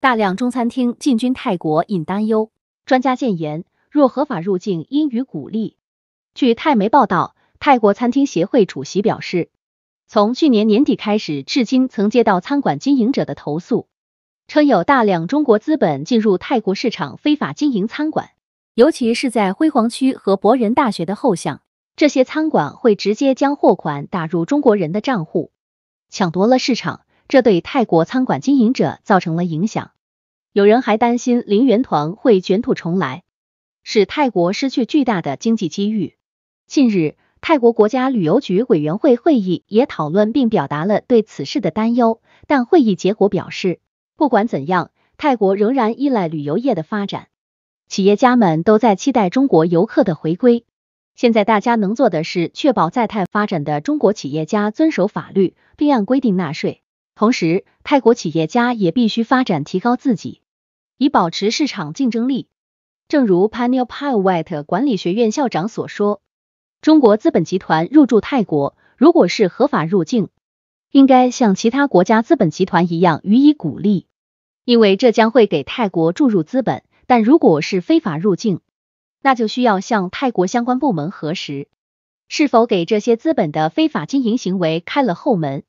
大量中餐厅进军泰国引担忧，专家建言：若合法入境，应予鼓励。据泰媒报道，泰国餐厅协会主席表示，从去年年底开始至今，曾接到餐馆经营者的投诉，称有大量中国资本进入泰国市场非法经营餐馆，尤其是在辉煌区和博仁大学的后巷，这些餐馆会直接将货款打入中国人的账户，抢夺了市场。这对泰国餐馆经营者造成了影响，有人还担心零元团会卷土重来，使泰国失去巨大的经济机遇。近日，泰国国家旅游局委员会会议也讨论并表达了对此事的担忧，但会议结果表示，不管怎样，泰国仍然依赖旅游业的发展。企业家们都在期待中国游客的回归。现在大家能做的是确保在泰发展的中国企业家遵守法律，并按规定纳税。同时，泰国企业家也必须发展提高自己，以保持市场竞争力。正如 p a n e l p i l a w a t 管理学院校长所说，中国资本集团入驻泰国，如果是合法入境，应该像其他国家资本集团一样予以鼓励，因为这将会给泰国注入资本。但如果是非法入境，那就需要向泰国相关部门核实，是否给这些资本的非法经营行为开了后门。